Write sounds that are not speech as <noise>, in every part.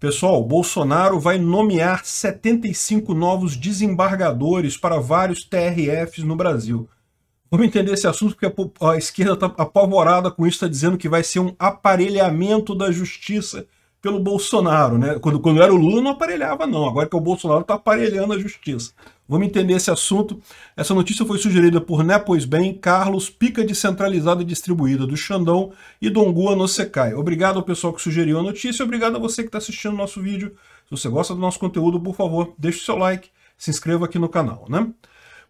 Pessoal, Bolsonaro vai nomear 75 novos desembargadores para vários TRFs no Brasil. Vamos entender esse assunto porque a, esquerda está apavorada com isso, está dizendo que vai ser um aparelhamento da justiça pelo Bolsonaro. Né? Quando, quando era o Lula não aparelhava não, agora que é o Bolsonaro está aparelhando a justiça. Vamos entender esse assunto. Essa notícia foi sugerida por Né Pois Bem, Carlos, Pica Descentralizada e Distribuída, do Xandão e Dongua no Secai. Obrigado ao pessoal que sugeriu a notícia, obrigado a você que está assistindo o nosso vídeo. Se você gosta do nosso conteúdo, por favor, deixe o seu like, se inscreva aqui no canal, né?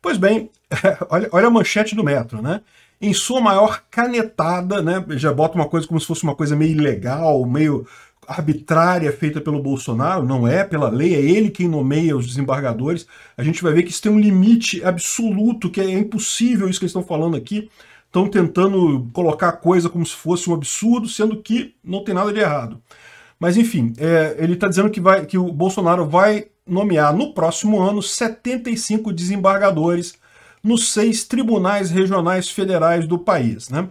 Pois bem, <laughs> olha, olha a manchete do Metro, né? Em sua maior canetada, né? Já bota uma coisa como se fosse uma coisa meio ilegal, meio arbitrária é feita pelo Bolsonaro, não é pela lei, é ele quem nomeia os desembargadores, a gente vai ver que isso tem um limite absoluto, que é impossível isso que eles estão falando aqui. Estão tentando colocar a coisa como se fosse um absurdo, sendo que não tem nada de errado. Mas enfim, é, ele está dizendo que, vai, que o Bolsonaro vai nomear no próximo ano 75 desembargadores nos seis tribunais regionais federais do país. Né?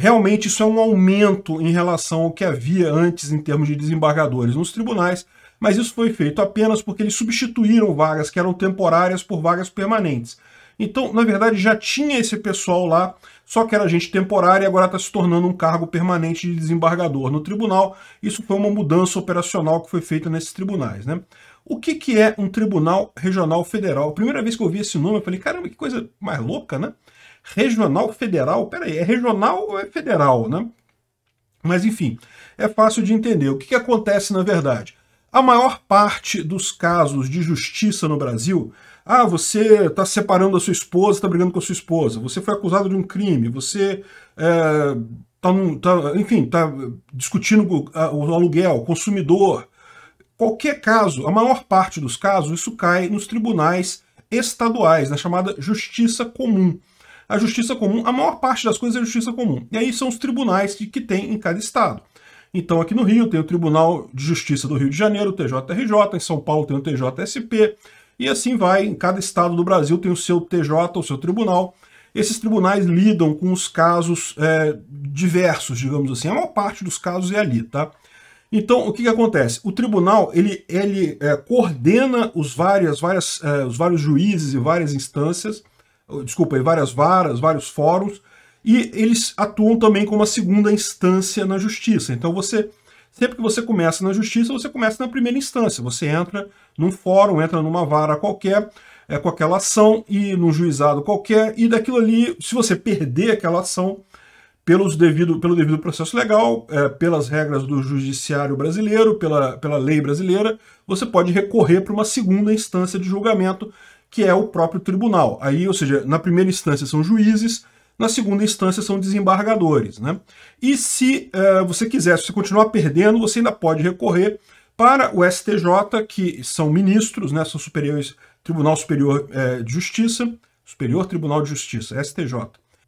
realmente isso é um aumento em relação ao que havia antes em termos de desembargadores nos tribunais, mas isso foi feito apenas porque eles substituíram vagas que eram temporárias por vagas permanentes. Então, na verdade, já tinha esse pessoal lá, só que era gente temporária e agora está se tornando um cargo permanente de desembargador no tribunal. Isso foi uma mudança operacional que foi feita nesses tribunais. Né? O que, que é um Tribunal Regional Federal? A primeira vez que eu vi esse nome, eu falei, caramba, que coisa mais louca, né? regional federal, peraí, é regional ou é federal, né? Mas enfim, é fácil de entender. O que, que acontece na verdade? A maior parte dos casos de justiça no Brasil, ah, você está separando a sua esposa, está brigando com a sua esposa, você foi acusado de um crime, você é, tá, tá enfim, está discutindo o, a, ah, o aluguel, o consumidor. Qualquer caso, a maior parte dos casos, isso cai nos tribunais estaduais, na chamada justiça comum a justiça comum, a maior parte das coisas é justiça comum. E aí são os tribunais que, que tem em cada estado. Então, aqui no Rio tem o Tribunal de Justiça do Rio de Janeiro, o TJRJ, em São Paulo tem o TJSP, e assim vai, em cada estado do Brasil tem o seu TJ, o seu tribunal. Esses tribunais lidam com os casos é, diversos, digamos assim, a maior parte dos casos é ali, tá? Então, o que, que acontece? O tribunal, ele, ele é, coordena os, várias, várias, é, os vários juízes e várias instâncias, desculpa, em várias varas, vários fóruns, e eles atuam também como uma segunda instância na justiça. Então você sempre que você começa na justiça, você começa na primeira instância. Você entra num fórum, entra numa vara qualquer, é, com aquela ação e num juizado qualquer, e daquilo ali, se você perder aquela ação pelos devido, pelo devido processo legal, é, pelas regras do judiciário brasileiro, pela, pela lei brasileira, você pode recorrer para uma segunda instância de julgamento, que é o próprio tribunal. Aí, ou seja, na primeira instância são juízes, na segunda instância são desembargadores. Né? E se uh, você quiser, se você continuar perdendo, você ainda pode recorrer para o STJ, que são ministros, né, são superiores, Tribunal Superior eh, de Justiça, Superior Tribunal de Justiça, STJ.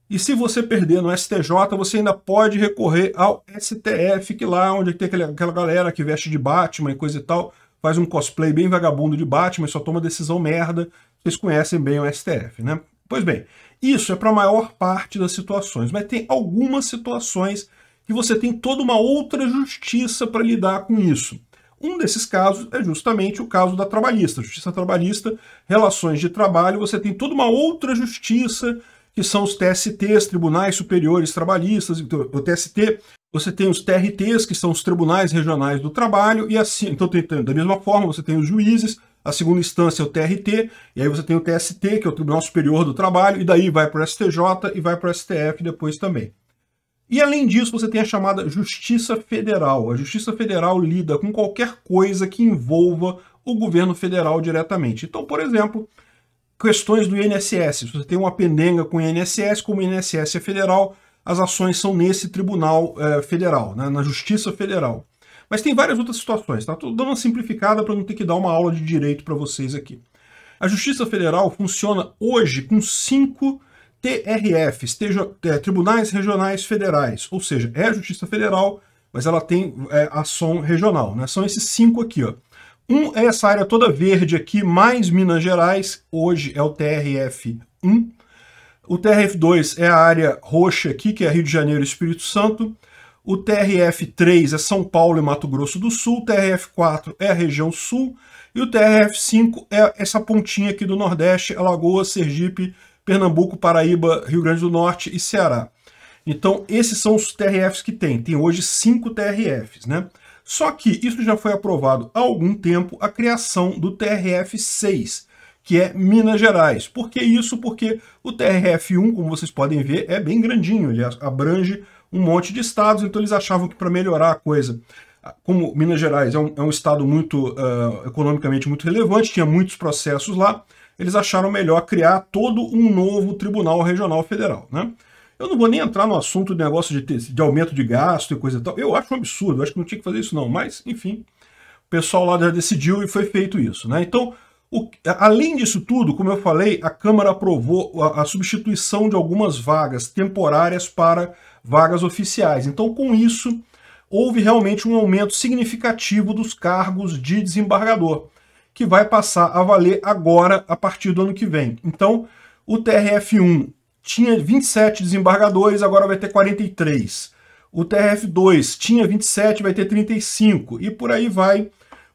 E se você perder no STJ, você ainda pode recorrer ao STF, que lá é onde tem aquele, aquela galera que veste de Batman e coisa e tal, faz um cosplay bem vagabundo de Batman, só toma decisão merda, vocês conhecem bem o STF, né? Pois bem, isso é para a maior parte das situações, mas tem algumas situações que você tem toda uma outra justiça para lidar com isso. Um desses casos é justamente o caso da trabalhista. Justiça trabalhista, relações de trabalho, você tem toda uma outra justiça, que são os TSTs, Tribunais Superiores Trabalhistas, então, o TST, você tem os TRTs, que são os Tribunais Regionais do Trabalho, e assim, então tem, da mesma forma, você tem os juízes, a segunda instância é o TRT, e aí você tem o TST, que é o Tribunal Superior do Trabalho, e daí vai para o STJ e vai para o STF depois também. E além disso, você tem a chamada Justiça Federal. A Justiça Federal lida com qualquer coisa que envolva o governo federal diretamente. Então, por exemplo, questões do INSS. Se você tem uma pendenga com o INSS, como o INSS é federal, as ações são nesse tribunal é, federal, né, na Justiça Federal. Mas tem várias outras situações, tá? Estou dando uma simplificada para não ter que dar uma aula de direito para vocês aqui. A Justiça Federal funciona hoje com cinco TRFs, é, Tribunais Regionais Federais, ou seja, é a Justiça Federal, mas ela tem é, ação regional, né? São esses cinco aqui, ó. Um é essa área toda verde aqui, mais Minas Gerais, hoje é o TRF 1. O TRF 2 é a área roxa aqui, que é Rio de Janeiro e Espírito Santo. O TRF3 é São Paulo e Mato Grosso do Sul, o TRF4 é a região sul e o TRF5 é essa pontinha aqui do Nordeste, Alagoas, é Sergipe, Pernambuco, Paraíba, Rio Grande do Norte e Ceará. Então, esses são os TRFs que tem. Tem hoje cinco TRFs, né? Só que isso já foi aprovado há algum tempo a criação do TRF 6, que é Minas Gerais. Por que isso? Porque o TRF 1, como vocês podem ver, é bem grandinho, ele abrange um monte de estados, então eles achavam que para melhorar a coisa, ah, como Minas Gerais é um, é um estado muito uh, economicamente muito relevante, tinha muitos processos lá, eles acharam melhor criar todo um novo Tribunal Regional Federal. Né? Eu não vou nem entrar no assunto do negócio de, ter, de aumento de gasto e coisa e tal. Eu acho um absurdo, eu acho que não tinha que fazer isso não, mas enfim, o pessoal lá já decidiu e foi feito isso. Né? Então, o, além disso tudo, como eu falei, a Câmara aprovou a, a, substituição de algumas vagas temporárias para vagas oficiais. Então, com isso, houve realmente um aumento significativo dos cargos de desembargador, que vai passar a valer agora, a partir do ano que vem. Então, o TRF1 tinha 27 desembargadores, agora vai ter 43. O TRF2 tinha 27, vai ter 35, e por aí vai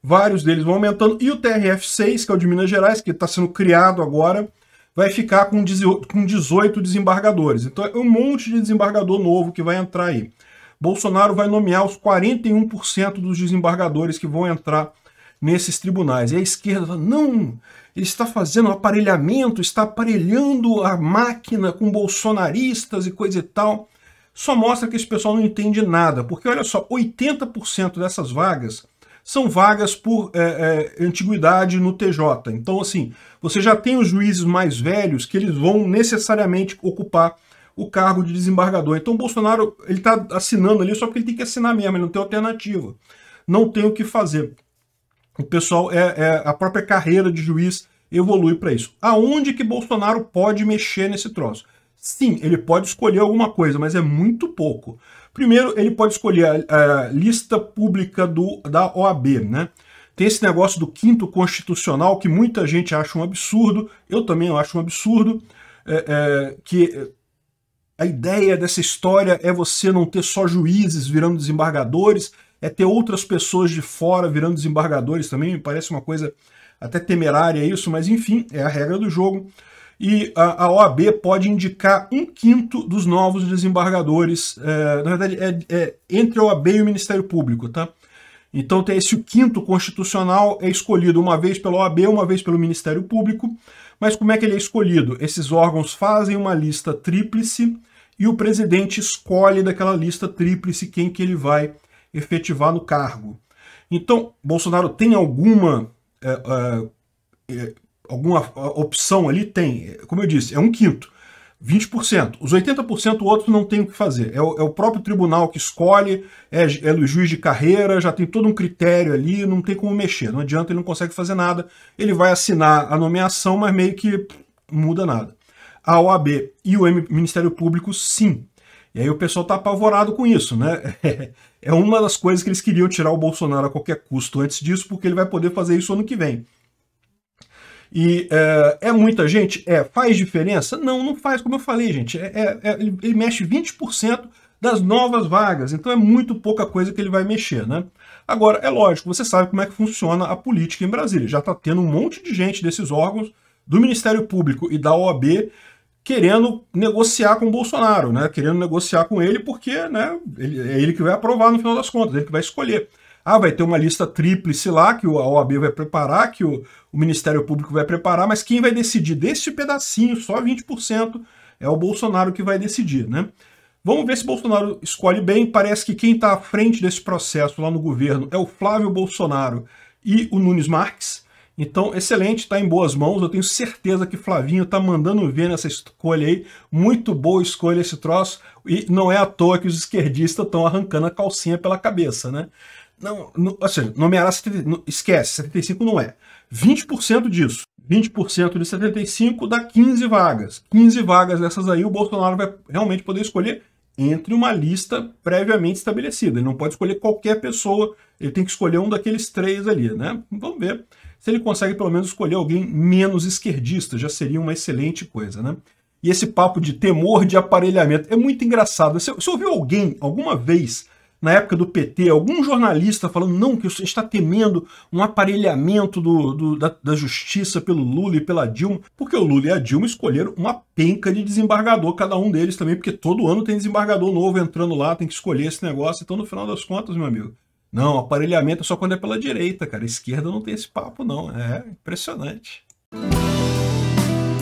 vários deles vão aumentando, e o TRF-6, que é o de Minas Gerais, que está sendo criado agora, vai ficar com 18 desembargadores. Então é um monte de desembargador novo que vai entrar aí. Bolsonaro vai nomear os 41% dos desembargadores que vão entrar nesses tribunais. E a esquerda fala, não, ele está fazendo aparelhamento, está aparelhando a máquina com bolsonaristas e coisa e tal. Só mostra que esse pessoal não entende nada, porque olha só, 80% dessas vagas são vagas por é, é, antiguidade no TJ. Então, assim, você já tem os juízes mais velhos que eles vão necessariamente ocupar o cargo de desembargador. Então, Bolsonaro ele está assinando ali só porque ele tem que assinar mesmo, ele não tem alternativa. Não tem o que fazer. O pessoal é, é a própria carreira de juiz evolui para isso. Aonde que Bolsonaro pode mexer nesse troço? Sim, ele pode escolher alguma coisa, mas é muito pouco. Primeiro, ele pode escolher a, a lista pública do, da OAB, né? Tem esse negócio do quinto constitucional que muita gente acha um absurdo, eu também acho um absurdo, é, é, que é, a ideia dessa história é você não ter só juízes virando desembargadores, é ter outras pessoas de fora virando desembargadores também, me parece uma coisa até temerária isso, mas enfim, é a regra do jogo e a, OAB pode indicar um quinto dos novos desembargadores, é, na verdade, é, é, entre a OAB e o Ministério Público, tá? Então tem esse quinto constitucional é escolhido uma vez pela OAB, uma vez pelo Ministério Público, mas como é que ele é escolhido? Esses órgãos fazem uma lista tríplice e o presidente escolhe daquela lista tríplice quem que ele vai efetivar no cargo. Então, Bolsonaro tem alguma é, é, é alguma opção ali? Tem. Como eu disse, é um quinto. 20%. Os 80% outros não tem o que fazer. É o, é o próprio tribunal que escolhe, é, é, o juiz de carreira, já tem todo um critério ali, não tem como mexer. Não adianta, ele não consegue fazer nada. Ele vai assinar a nomeação, mas meio que pff, muda nada. A OAB e o M Ministério Público, sim. E aí o pessoal está apavorado com isso, né? <laughs> É uma das coisas que eles queriam tirar o Bolsonaro a qualquer custo antes disso, porque ele vai poder fazer isso ano que vem. E é, é, muita gente? É. Faz diferença? Não, não faz. Como eu falei, gente, é, é, é ele mexe 20% das novas vagas. Então é muito pouca coisa que ele vai mexer, né? Agora, é lógico, você sabe como é que funciona a política em Brasília. Já está tendo um monte de gente desses órgãos, do Ministério Público e da OAB, querendo negociar com o Bolsonaro, né? Querendo negociar com ele porque né, ele, é ele que vai aprovar no final das contas, ele que vai escolher. Ah, vai ter uma lista tríplice lá que a OAB vai preparar, que o, o Ministério Público vai preparar, mas quem vai decidir desse pedacinho, só 20%, é o Bolsonaro que vai decidir, né? Vamos ver se Bolsonaro escolhe bem. Parece que quem está à frente desse processo lá no governo é o Flávio Bolsonaro e o Nunes Marques. Então, excelente, está em boas mãos. Eu tenho certeza que Flavinho está mandando ver nessa escolha aí. Muito boa escolha esse troço. E não é à toa que os esquerdistas estão arrancando a calcinha pela cabeça, né? Não, no, ou seja, no Homem-Aranha esquece, 75 não é. 20% disso. 20% de 75 dá 15 vagas. 15 vagas dessas aí o Bolsonaro vai realmente poder escolher entre uma lista previamente estabelecida. Ele não pode escolher qualquer pessoa, ele tem que escolher um daqueles três ali, né? Vamos ver se ele consegue pelo menos escolher alguém menos esquerdista, já seria uma excelente coisa, né? E esse papo de temor de aparelhamento é muito engraçado. você ouviu alguém alguma vez na época do PT, algum jornalista falando não, que a gente está temendo um aparelhamento do, do da, da, justiça pelo Lula e pela Dilma, porque o Lula e a Dilma escolheram uma penca de desembargador, cada um deles também, porque todo ano tem desembargador novo entrando lá, tem que escolher esse negócio. Então, no final das contas, meu amigo, não, aparelhamento é só quando é pela direita, cara. A esquerda não tem esse papo, não. É impressionante.